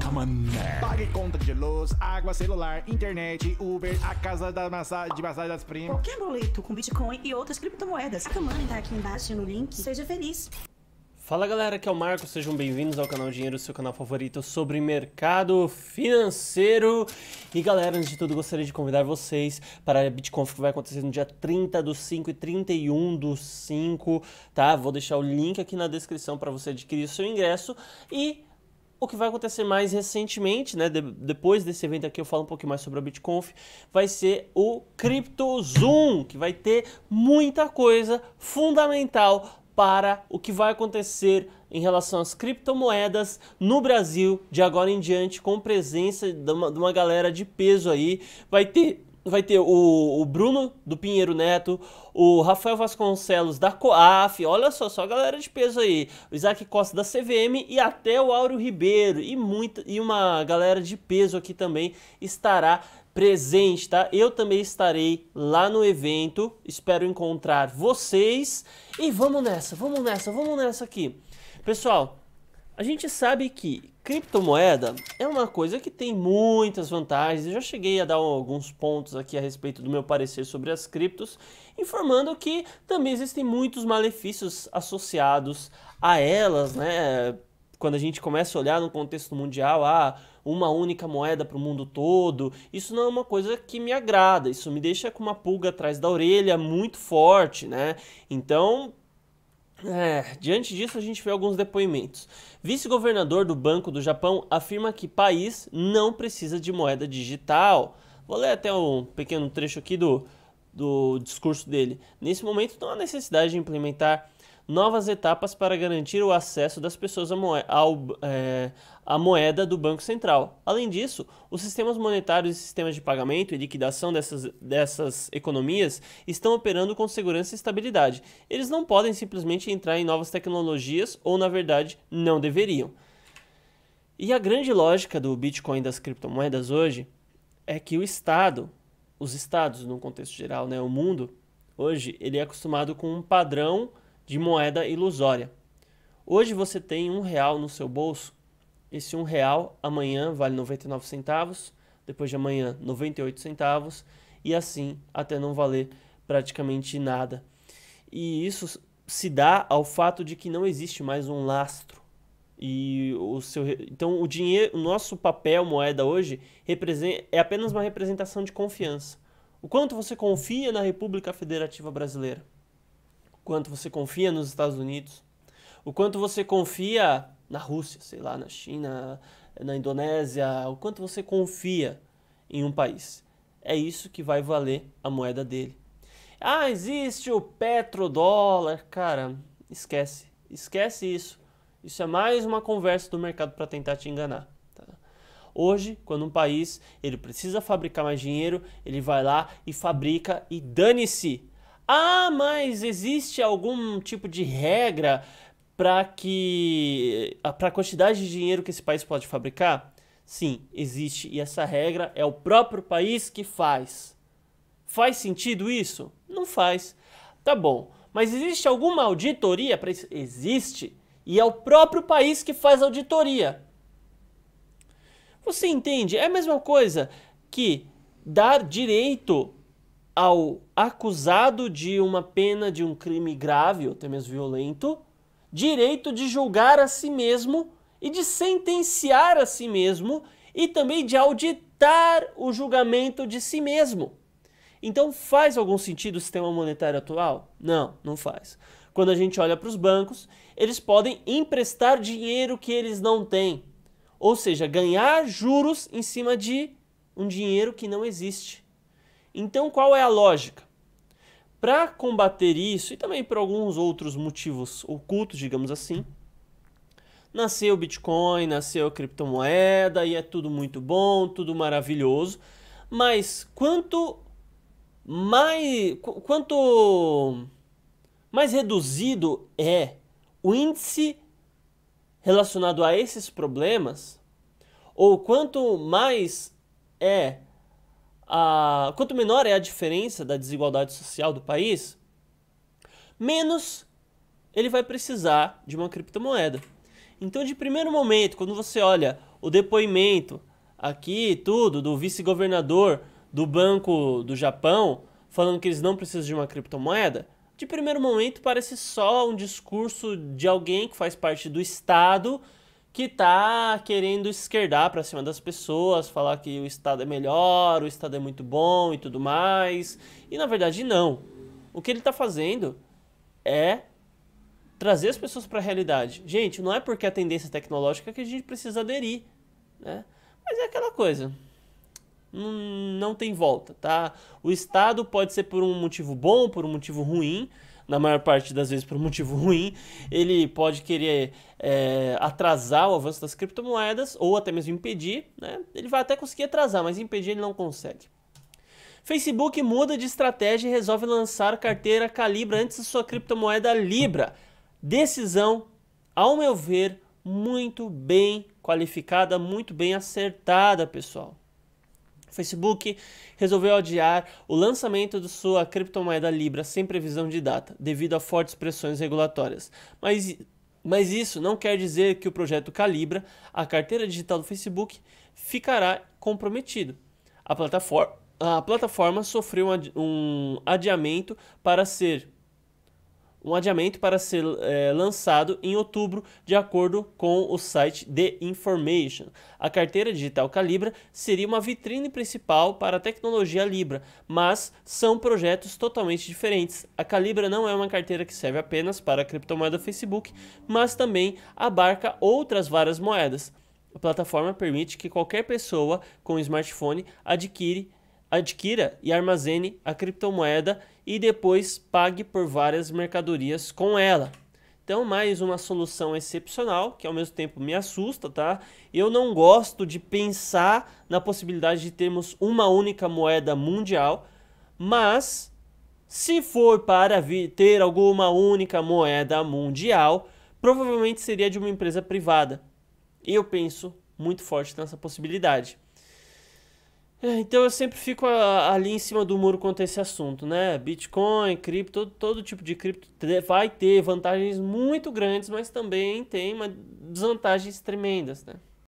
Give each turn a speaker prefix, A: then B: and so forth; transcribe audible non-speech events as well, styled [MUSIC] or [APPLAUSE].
A: Camaré. Pague conta de luz, água, celular, internet, Uber, a casa da massagem, de massagem das primas. Qualquer boleto com Bitcoin e outras criptomoedas. A Camaré tá aqui embaixo no link. Seja feliz. Fala galera, aqui é o Marco, sejam bem-vindos ao canal Dinheiro, seu canal favorito sobre mercado financeiro. E galera, antes de tudo, gostaria de convidar vocês para a BitConf que vai acontecer no dia 30 do 5 e 31 do 5, tá? Vou deixar o link aqui na descrição para você adquirir o seu ingresso e o que vai acontecer mais recentemente, né? De, depois desse evento aqui eu falo um pouquinho mais sobre a BitConf, vai ser o Crypto Zoom, que vai ter muita coisa fundamental para o que vai acontecer em relação às criptomoedas no Brasil de agora em diante, com presença de uma, de uma galera de peso aí. Vai ter vai ter o, o, Bruno do Pinheiro Neto, o Rafael Vasconcelos da COAF, olha só, só galera de peso aí, o Isaac Costa da CVM e até o Áureo Ribeiro e, muito, e uma galera de peso aqui também estará presente, tá? Eu também estarei lá no evento, espero encontrar vocês e vamos nessa, vamos nessa, vamos nessa aqui. Pessoal, a gente sabe que Criptomoeda é uma coisa que tem muitas vantagens. Eu já cheguei a dar alguns pontos aqui a respeito do meu parecer sobre as criptos, informando que também existem muitos malefícios associados a elas, né? Quando a gente começa a olhar no contexto mundial, ah, uma única moeda para o mundo todo, isso não é uma coisa que me agrada, isso me deixa com uma pulga atrás da orelha muito forte, né? Então, é, diante disso, a gente vê alguns depoimentos. Vice-governador do Banco do Japão afirma que país não precisa de moeda digital. Vou ler até um pequeno trecho aqui do, do discurso dele. Nesse momento, não há necessidade de implementar novas etapas para garantir o acesso das pessoas à moeda, ao, é, à moeda do Banco Central. Além disso, os sistemas monetários e sistemas de pagamento e liquidação dessas, dessas economias estão operando com segurança e estabilidade. Eles não podem simplesmente entrar em novas tecnologias, ou na verdade, não deveriam. E a grande lógica do Bitcoin das criptomoedas hoje é que o Estado, os Estados, num contexto geral, né, o mundo, hoje, ele é acostumado com um padrão de moeda ilusória. Hoje você tem um real no seu bolso. Esse um real amanhã vale 99 centavos, depois de amanhã 98 centavos e assim até não valer praticamente nada. E isso se dá ao fato de que não existe mais um lastro. E o seu então o dinheiro, o nosso papel moeda hoje é apenas uma representação de confiança. O quanto você confia na República Federativa Brasileira? quanto você confia nos Estados Unidos, o quanto você confia na Rússia, sei lá, na China, na Indonésia, o quanto você confia em um país. É isso que vai valer a moeda dele. Ah, existe o petrodólar. Cara, esquece. Esquece isso. Isso é mais uma conversa do mercado para tentar te enganar. Tá? Hoje, quando um país ele precisa fabricar mais dinheiro, ele vai lá e fabrica e dane-se ah, mas existe algum tipo de regra para que ah, para a quantidade de dinheiro que esse país pode fabricar? Sim, existe e essa regra é o próprio país que faz. Faz sentido isso? Não faz. Tá bom. Mas existe alguma auditoria para isso? Existe e é o próprio país que faz auditoria. Você entende? É a mesma coisa que dar direito ao acusado de uma pena de um crime grave ou até mesmo violento direito de julgar a si mesmo e de sentenciar a si mesmo e também de auditar o julgamento de si mesmo. Então faz algum sentido o sistema monetário atual? Não, não faz. Quando a gente olha para os bancos, eles podem emprestar dinheiro que eles não têm, ou seja, ganhar juros em cima de um dinheiro que não existe. Então, qual é a lógica? Para combater isso e também por alguns outros motivos ocultos, digamos assim, nasceu o Bitcoin, nasceu a criptomoeda e é tudo muito bom, tudo maravilhoso. Mas quanto mais quanto mais reduzido é o índice relacionado a esses problemas, ou quanto mais é a, quanto menor é a diferença da desigualdade social do país, menos ele vai precisar de uma criptomoeda. Então, de primeiro momento, quando você olha o depoimento aqui, tudo, do vice-governador do Banco do Japão, falando que eles não precisam de uma criptomoeda, de primeiro momento parece só um discurso de alguém que faz parte do Estado que tá querendo esquerdar para cima das pessoas, falar que o Estado é melhor, o Estado é muito bom e tudo mais. E na verdade não. O que ele está fazendo é trazer as pessoas para a realidade. Gente, não é porque a tendência tecnológica que a gente precisa aderir, né? Mas é aquela coisa. Não, não tem volta, tá? O Estado pode ser por um motivo bom, por um motivo ruim, na maior parte das vezes por um motivo [LAUGHS] ruim, ele pode querer é, atrasar o avanço das criptomoedas ou até mesmo impedir, né? Ele vai até conseguir atrasar, mas impedir ele não consegue. Facebook muda de estratégia e resolve lançar carteira Calibra antes da sua criptomoeda Libra. Decisão, ao meu ver, muito bem qualificada, muito bem acertada, pessoal. O Facebook resolveu adiar o lançamento de sua criptomoeda Libra sem previsão de data, devido a fortes pressões regulatórias. Mas, mas isso não quer dizer que o projeto Calibra, a carteira digital do Facebook, ficará comprometido. A plataforma, a plataforma sofreu um adiamento para ser um adiamento para ser é, lançado em outubro, de acordo com o site The Information. A carteira digital Calibra seria uma vitrine principal para a tecnologia Libra, mas são projetos totalmente diferentes. A Calibra não é uma carteira que serve apenas para a criptomoeda Facebook, mas também abarca outras várias moedas. A plataforma permite que qualquer pessoa com smartphone adquire adquira e armazene a criptomoeda e depois pague por várias mercadorias com ela. Então, mais uma solução excepcional que ao mesmo tempo me assusta, tá? Eu não gosto de pensar na possibilidade de termos uma única moeda mundial, mas se for para ter alguma única moeda mundial, provavelmente seria de uma empresa privada. Eu penso muito forte nessa possibilidade. É, então eu sempre fico ali em cima do muro quanto a esse assunto, né? Bitcoin, cripto, todo, todo tipo de cripto vai ter vantagens muito grandes, mas também tem uma desvantagens tremendas, né?